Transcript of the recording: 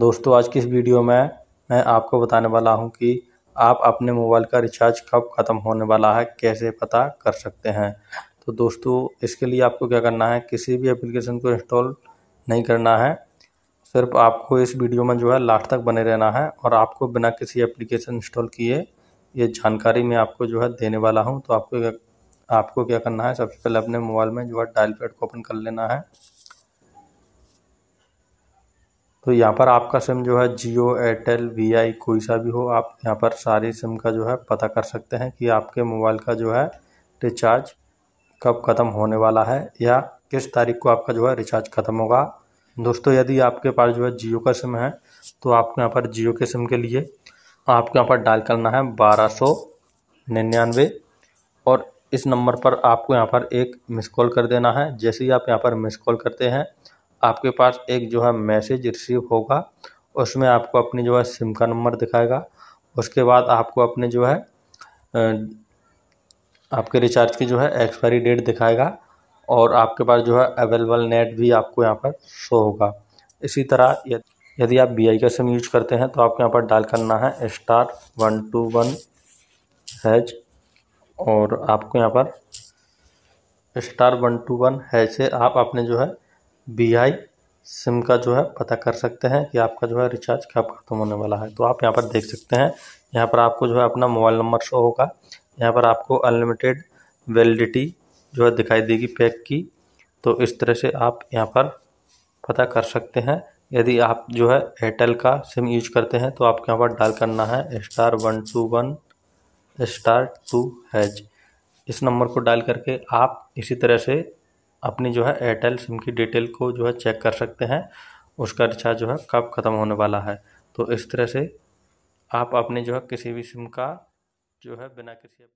दोस्तों आज की इस वीडियो में मैं आपको बताने वाला हूं कि आप अपने मोबाइल का रिचार्ज कब ख़त्म होने वाला है कैसे पता कर सकते हैं तो दोस्तों इसके लिए आपको क्या करना है किसी भी एप्लीकेशन को इंस्टॉल नहीं करना है सिर्फ आपको इस वीडियो में जो है लास्ट तक बने रहना है और आपको बिना किसी एप्लीकेशन इंस्टॉल किए ये जानकारी मैं आपको जो है देने वाला हूँ तो आपको क्या आपको क्या करना है सबसे पहले अपने मोबाइल में जो है डायल पैड को ओपन कर लेना है तो यहाँ पर आपका सिम जो है जियो एयरटेल वी आई कोई सा भी हो आप यहाँ पर सारी सिम का जो है पता कर सकते हैं कि आपके मोबाइल का जो है रिचार्ज कब ख़त्म होने वाला है या किस तारीख को आपका जो है रिचार्ज ख़त्म होगा दोस्तों यदि आपके पास जो है जियो का सिम है तो आपको यहाँ पर जियो के सिम के लिए आपको यहाँ पर डायल करना है बारह सौ निन्यानवे और इस नंबर पर आपको यहाँ पर एक मिस कॉल कर देना है जैसे ही आप यहाँ पर मिस कॉल करते हैं आपके पास एक जो है मैसेज रिसीव होगा उसमें आपको अपनी जो है सिम का नंबर दिखाएगा उसके बाद आपको अपने जो है आपके रिचार्ज की जो है एक्सपायरी डेट दिखाएगा और आपके पास जो है अवेलेबल नेट भी आपको यहाँ पर शो होगा इसी तरह यदि आप बी का सिम यूज करते हैं तो आपको यहाँ पर डायल करना है star one two one hash और आपको यहाँ पर star one two one hash से आप अपने जो है बी आई सिम का जो है पता कर सकते हैं कि आपका जो है रिचार्ज कब खत्म होने वाला है तो आप यहाँ पर देख सकते हैं यहाँ पर आपको जो है अपना मोबाइल नंबर शो होगा यहाँ पर आपको अनलिमिटेड वैलिडिटी जो है दिखाई देगी पैक की तो इस तरह से आप यहाँ पर पता कर सकते हैं यदि आप जो है एयरटेल का सिम यूज करते हैं तो आपको यहाँ पर डायल करना है star one two one star two hash इस नंबर को डायल करके आप इसी तरह से अपनी जो है एयरटेल सिम की डिटेल को जो है चेक कर सकते हैं उसका रिचार्ज जो है कब ख़त्म होने वाला है तो इस तरह से आप अपने जो है किसी भी सिम का जो है बिना किसी